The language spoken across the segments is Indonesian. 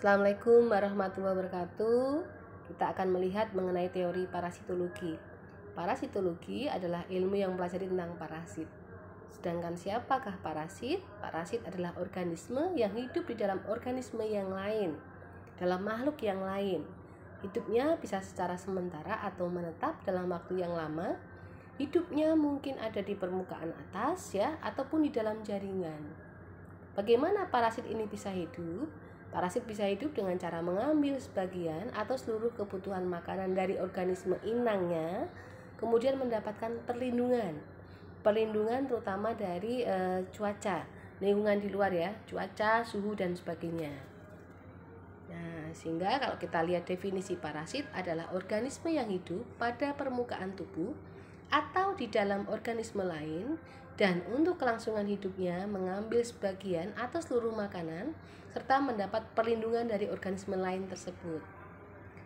Assalamualaikum warahmatullahi wabarakatuh. Kita akan melihat mengenai teori parasitologi. Parasitologi adalah ilmu yang mempelajari tentang parasit. Sedangkan siapakah parasit? Parasit adalah organisme yang hidup di dalam organisme yang lain, dalam makhluk yang lain. Hidupnya bisa secara sementara atau menetap dalam waktu yang lama. Hidupnya mungkin ada di permukaan atas ya ataupun di dalam jaringan. Bagaimana parasit ini bisa hidup? Parasit bisa hidup dengan cara mengambil sebagian atau seluruh kebutuhan makanan dari organisme inangnya, kemudian mendapatkan perlindungan. Perlindungan terutama dari e, cuaca, lingkungan di luar ya, cuaca, suhu dan sebagainya. Nah, sehingga kalau kita lihat definisi parasit adalah organisme yang hidup pada permukaan tubuh atau di dalam organisme lain dan untuk kelangsungan hidupnya mengambil sebagian atau seluruh makanan serta mendapat perlindungan dari organisme lain tersebut.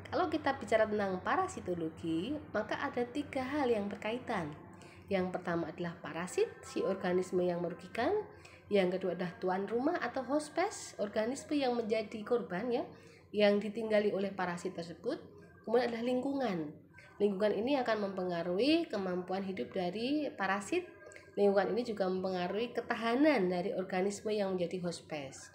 Kalau kita bicara tentang parasitologi, maka ada tiga hal yang berkaitan. Yang pertama adalah parasit, si organisme yang merugikan. Yang kedua adalah tuan rumah atau hospes, organisme yang menjadi korban ya, yang ditinggali oleh parasit tersebut. Kemudian adalah lingkungan, Lingkungan ini akan mempengaruhi kemampuan hidup dari parasit Lingkungan ini juga mempengaruhi ketahanan dari organisme yang menjadi host pest.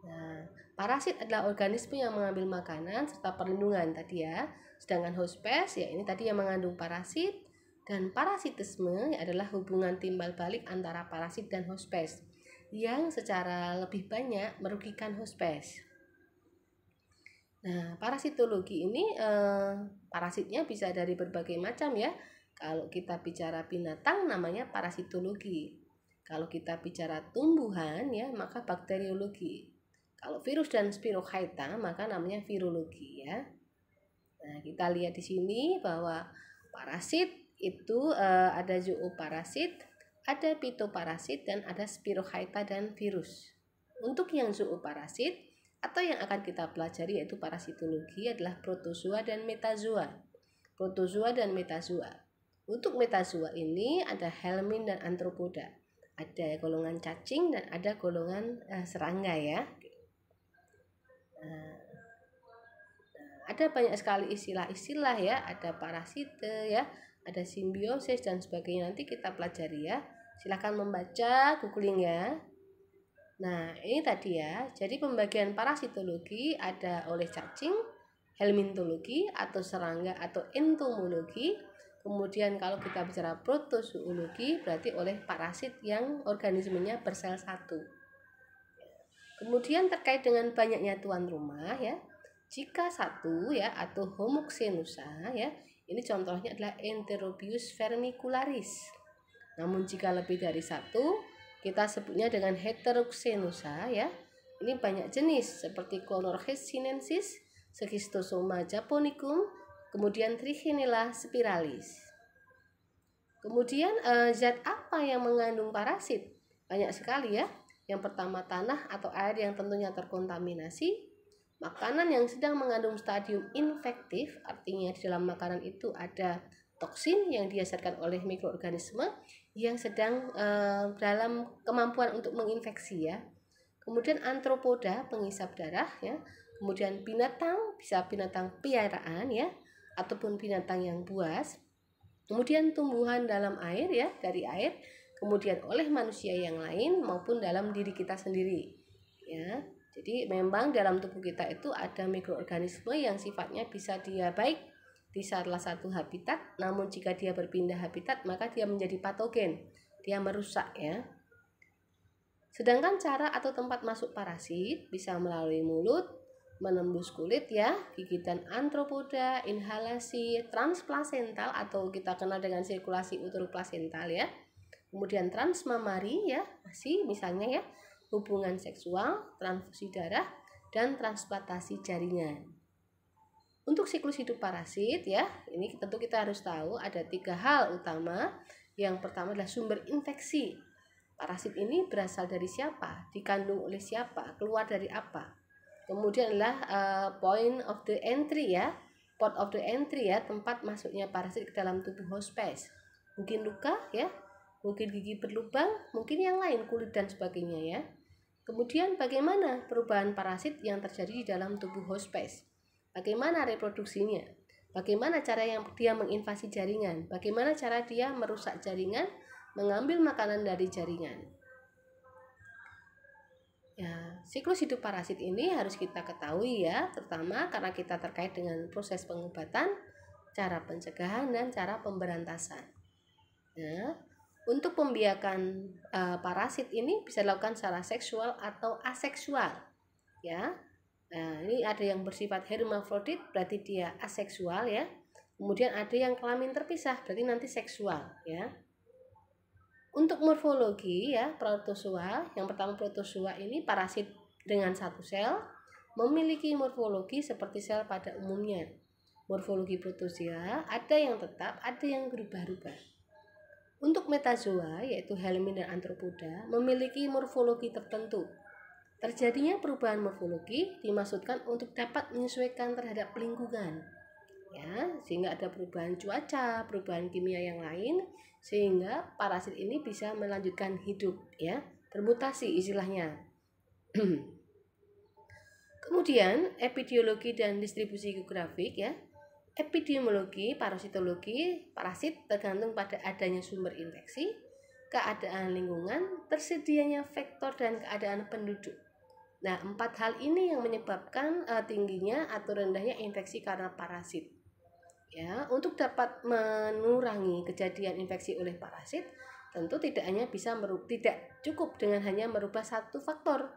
Nah, parasit adalah organisme yang mengambil makanan serta perlindungan tadi ya. Sedangkan host pest ya ini tadi yang mengandung parasit dan parasitisme adalah hubungan timbal balik antara parasit dan host pest yang secara lebih banyak merugikan host pest. Nah, parasitologi ini eh, parasitnya bisa dari berbagai macam ya kalau kita bicara binatang namanya parasitologi. Kalau kita bicara tumbuhan ya maka bakteriologi. Kalau virus dan spirochaeta maka namanya virologi ya. Nah, kita lihat di sini bahwa parasit itu eh, ada zooparasit, ada pitoparasit dan ada spirochaeta dan virus. Untuk yang zooparasit atau yang akan kita pelajari yaitu parasitologi adalah protozoa dan metazoa. Protozoa dan metazoa. Untuk metazoa ini ada helmin dan antropoda. Ada golongan cacing dan ada golongan uh, serangga ya. Eh, ada banyak sekali istilah-istilah ya, ada parasite ya, ada simbiosis dan sebagainya nanti kita pelajari ya. Silahkan membaca googling ya. Nah, ini tadi ya. Jadi pembagian parasitologi ada oleh cacing, helmintologi atau serangga atau entomologi, Kemudian kalau kita bicara protozoologi berarti oleh parasit yang organismenya bersel satu. Kemudian terkait dengan banyaknya tuan rumah ya, jika satu ya atau homoxenusa ya, ini contohnya adalah Enterobius vermicularis. Namun jika lebih dari satu, kita sebutnya dengan heteroxenusa ya. Ini banyak jenis seperti Conorhes sinensis, Schistosoma japonicum, Kemudian Trichinella spiralis. Kemudian eh, zat apa yang mengandung parasit? Banyak sekali ya. Yang pertama tanah atau air yang tentunya terkontaminasi. Makanan yang sedang mengandung stadium infektif, artinya di dalam makanan itu ada toksin yang dihasilkan oleh mikroorganisme yang sedang eh, dalam kemampuan untuk menginfeksi ya. Kemudian antropoda pengisap darah ya. Kemudian binatang bisa binatang piaraan ya ataupun binatang yang buas, kemudian tumbuhan dalam air ya dari air, kemudian oleh manusia yang lain maupun dalam diri kita sendiri. Ya. Jadi memang dalam tubuh kita itu ada mikroorganisme yang sifatnya bisa dia baik di salah satu habitat, namun jika dia berpindah habitat maka dia menjadi patogen, dia merusak ya. Sedangkan cara atau tempat masuk parasit bisa melalui mulut, menembus kulit ya, gigitan antropoda, inhalasi transplasental atau kita kenal dengan sirkulasi plasental ya. Kemudian transmamari ya, masih misalnya ya, hubungan seksual, transfusi darah dan transplantasi jaringan. Untuk siklus hidup parasit ya, ini tentu kita harus tahu ada tiga hal utama. Yang pertama adalah sumber infeksi. Parasit ini berasal dari siapa, dikandung oleh siapa, keluar dari apa Kemudian adalah uh, point of the entry ya, port of the entry ya, tempat masuknya parasit ke dalam tubuh hospes. Mungkin luka ya, mungkin gigi berlubang, mungkin yang lain kulit dan sebagainya ya. Kemudian bagaimana perubahan parasit yang terjadi di dalam tubuh hospes? Bagaimana reproduksinya? Bagaimana cara yang dia menginvasi jaringan? Bagaimana cara dia merusak jaringan, mengambil makanan dari jaringan? siklus hidup parasit ini harus kita ketahui ya, terutama karena kita terkait dengan proses pengobatan, cara pencegahan dan cara pemberantasan. Nah, untuk pembiakan e, parasit ini bisa dilakukan secara seksual atau aseksual, ya. Nah, ini ada yang bersifat hermafrodit berarti dia aseksual ya. Kemudian ada yang kelamin terpisah berarti nanti seksual ya. Untuk morfologi ya protozoa, yang pertama protozoa ini parasit dengan satu sel memiliki morfologi seperti sel pada umumnya. Morfologi protozoa ada yang tetap, ada yang berubah-ubah. Untuk metazoa yaitu helmin dan antropoda memiliki morfologi tertentu. Terjadinya perubahan morfologi dimaksudkan untuk dapat menyesuaikan terhadap lingkungan. Ya, sehingga ada perubahan cuaca, perubahan kimia yang lain sehingga parasit ini bisa melanjutkan hidup ya bermutasi istilahnya kemudian epidemiologi dan distribusi geografik ya epidemiologi parasitologi parasit tergantung pada adanya sumber infeksi keadaan lingkungan tersedianya vektor dan keadaan penduduk nah empat hal ini yang menyebabkan uh, tingginya atau rendahnya infeksi karena parasit Ya, untuk dapat menurangi kejadian infeksi oleh parasit, tentu tidak hanya bisa merubah, tidak cukup dengan hanya merubah satu faktor.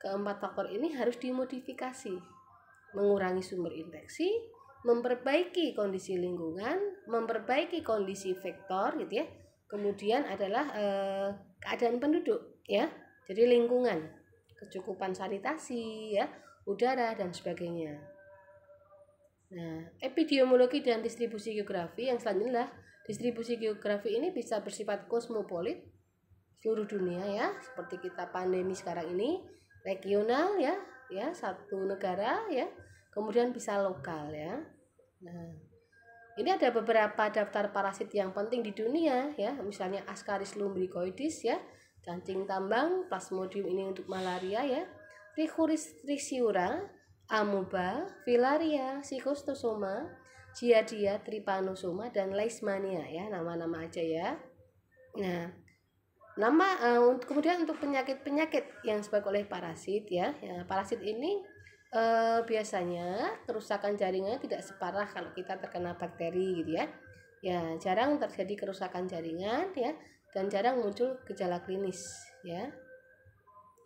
Keempat faktor ini harus dimodifikasi, mengurangi sumber infeksi, memperbaiki kondisi lingkungan, memperbaiki kondisi vektor, gitu ya. Kemudian adalah eh, keadaan penduduk, ya. Jadi lingkungan, kecukupan sanitasi, ya, udara dan sebagainya. Nah, eh, epidemiologi dan distribusi geografi yang selanjutnya adalah distribusi geografi ini bisa bersifat kosmopolit seluruh dunia ya, seperti kita pandemi sekarang ini regional ya, ya satu negara ya, kemudian bisa lokal ya. Nah, ini ada beberapa daftar parasit yang penting di dunia ya, misalnya Ascaris lumbricoides ya, cacing tambang, Plasmodium ini untuk malaria ya, Trichuris trichiura amuba, filaria, sikustosoma, giardia, trypanosoma dan leishmania ya nama-nama aja ya. Nah, nama uh, kemudian untuk penyakit-penyakit yang sebab oleh parasit ya, ya parasit ini uh, biasanya kerusakan jaringan tidak separah kalau kita terkena bakteri gitu ya. Ya, jarang terjadi kerusakan jaringan ya dan jarang muncul gejala klinis ya.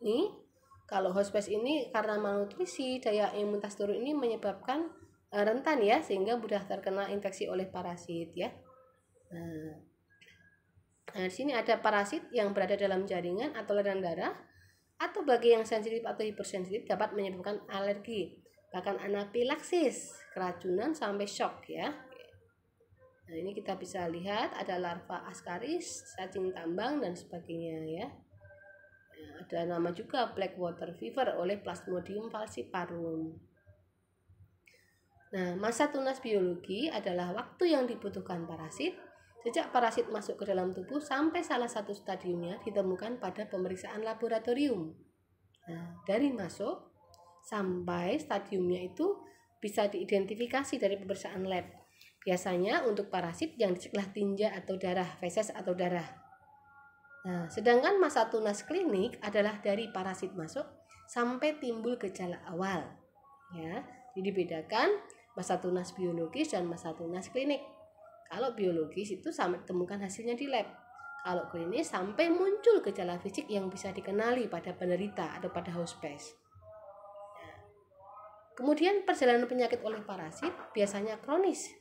Ini kalau hospes ini karena malnutrisi, daya imunitas turun ini menyebabkan eh, rentan ya sehingga mudah terkena infeksi oleh parasit ya. Nah, nah di sini ada parasit yang berada dalam jaringan atau lereng darah atau bagi yang sensitif atau hipersensitif dapat menyebabkan alergi bahkan anafilaksis keracunan sampai shock ya. Nah ini kita bisa lihat ada larva ascaris, cacing tambang dan sebagainya ya ada nama juga Blackwater Fever oleh Plasmodium falciparum. Nah, masa tunas biologi adalah waktu yang dibutuhkan parasit sejak parasit masuk ke dalam tubuh sampai salah satu stadiumnya ditemukan pada pemeriksaan laboratorium. Nah, dari masuk sampai stadiumnya itu bisa diidentifikasi dari pemeriksaan lab. Biasanya untuk parasit yang diceglah tinja atau darah, feses atau darah. Nah, nah, sedangkan masa tunas klinik adalah dari parasit masuk sampai timbul gejala awal. Ya, jadi bedakan masa tunas biologis dan masa tunas klinik. Kalau biologis itu sampai temukan hasilnya di lab. Kalau klinis sampai muncul gejala fisik yang bisa dikenali pada penderita atau pada hospes. Kemudian perjalanan penyakit oleh parasit biasanya kronis,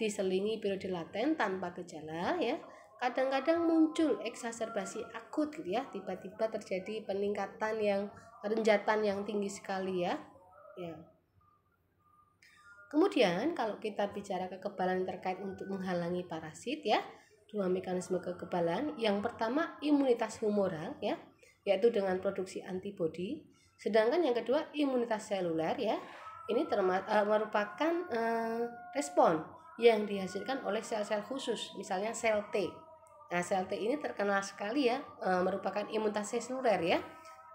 diselingi periode laten tanpa gejala ya, kadang-kadang muncul eksaserbasi akut gitu ya tiba-tiba terjadi peningkatan yang renjatan yang tinggi sekali ya ya kemudian kalau kita bicara kekebalan terkait untuk menghalangi parasit ya dua mekanisme kekebalan yang pertama imunitas humoral ya yaitu dengan produksi antibodi sedangkan yang kedua imunitas seluler ya ini terma, uh, merupakan uh, respon yang dihasilkan oleh sel-sel khusus misalnya sel T Nah, sel T ini terkenal sekali ya, e, merupakan imunitas seluler ya.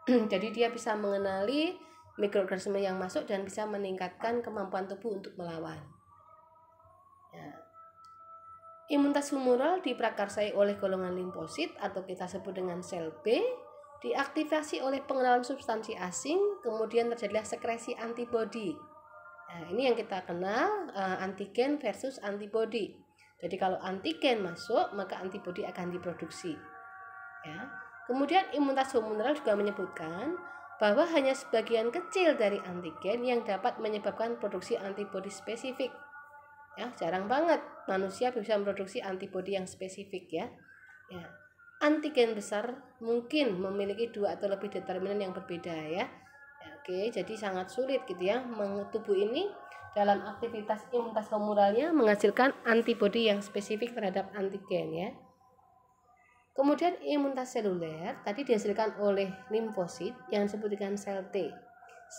Jadi dia bisa mengenali mikroorganisme yang masuk dan bisa meningkatkan kemampuan tubuh untuk melawan. Ya. Imunitas humoral diprakarsai oleh golongan limfosit atau kita sebut dengan sel B, diaktifasi oleh pengenalan substansi asing, kemudian terjadilah sekresi antibodi. Nah, ini yang kita kenal uh, antigen versus antibodi. Jadi kalau antigen masuk, maka antibodi akan diproduksi. Ya. Kemudian imunitas hormonal juga menyebutkan bahwa hanya sebagian kecil dari antigen yang dapat menyebabkan produksi antibodi spesifik. Ya, jarang banget manusia bisa memproduksi antibodi yang spesifik ya. Ya. Antigen besar mungkin memiliki dua atau lebih determinan yang berbeda ya oke jadi sangat sulit gitu ya tubuh ini dalam aktivitas imunitas humoralnya menghasilkan antibodi yang spesifik terhadap antigen ya kemudian imunitas seluler tadi dihasilkan oleh limfosit yang disebut dengan sel T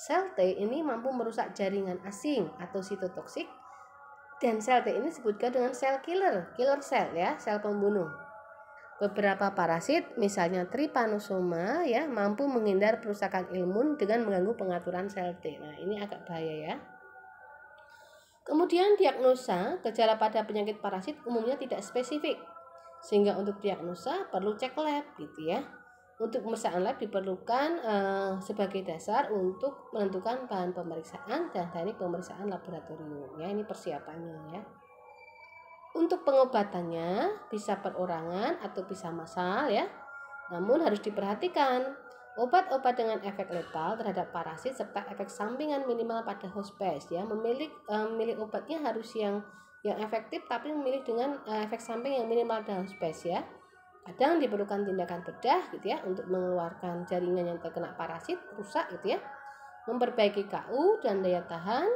sel T ini mampu merusak jaringan asing atau sitotoksik dan sel T ini disebutkan dengan sel killer, killer cell ya, sel pembunuh. Beberapa parasit, misalnya trypanosoma ya mampu menghindar perusakan imun dengan mengganggu pengaturan sel T. Nah, ini agak bahaya ya. Kemudian diagnosa, gejala pada penyakit parasit umumnya tidak spesifik. Sehingga untuk diagnosa perlu cek lab gitu ya. Untuk pemeriksaan lab diperlukan eh, sebagai dasar untuk menentukan bahan pemeriksaan dan teknik pemeriksaan laboratorium. Ya, ini persiapannya ya. Untuk pengobatannya bisa perorangan atau bisa massal ya. Namun harus diperhatikan, obat-obat dengan efek letal terhadap parasit serta efek sampingan minimal pada hospes ya. Memilih memilih eh, obatnya harus yang yang efektif tapi memilih dengan uh, efek samping yang minimal pada hospes ya. Kadang diperlukan tindakan bedah gitu ya untuk mengeluarkan jaringan yang terkena parasit rusak gitu ya. Memperbaiki KU dan daya tahan.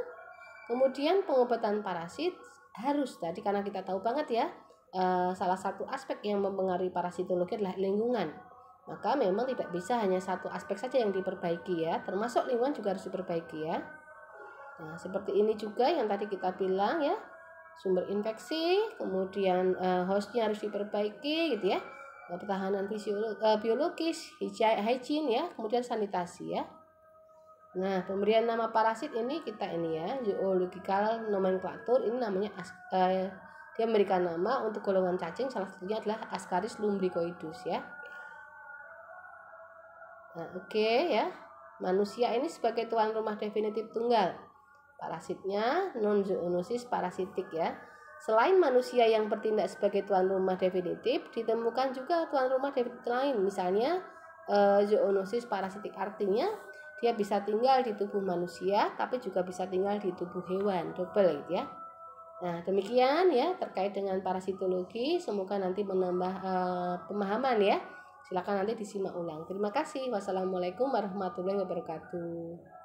Kemudian pengobatan parasit harus tadi karena kita tahu banget ya eh, salah satu aspek yang mempengaruhi parasitologi adalah lingkungan maka memang tidak bisa hanya satu aspek saja yang diperbaiki ya termasuk lingkungan juga harus diperbaiki ya nah seperti ini juga yang tadi kita bilang ya sumber infeksi kemudian eh, hostnya harus diperbaiki gitu ya pertahanan eh, biologis hygiene ya kemudian sanitasi ya Nah, pemberian nama parasit ini kita ini ya, zoological nomenklatur ini namanya as, eh, dia memberikan nama untuk golongan cacing salah satunya adalah Ascaris lumbricoidus ya. Nah, oke okay, ya. Manusia ini sebagai tuan rumah definitif tunggal. Parasitnya non zoonosis parasitik ya. Selain manusia yang bertindak sebagai tuan rumah definitif, ditemukan juga tuan rumah definitif lain, misalnya eh, zoonosis parasitik artinya dia bisa tinggal di tubuh manusia, tapi juga bisa tinggal di tubuh hewan, double gitu ya. Nah, demikian ya terkait dengan parasitologi. Semoga nanti menambah uh, pemahaman ya. Silakan nanti disimak ulang. Terima kasih. Wassalamualaikum warahmatullahi wabarakatuh.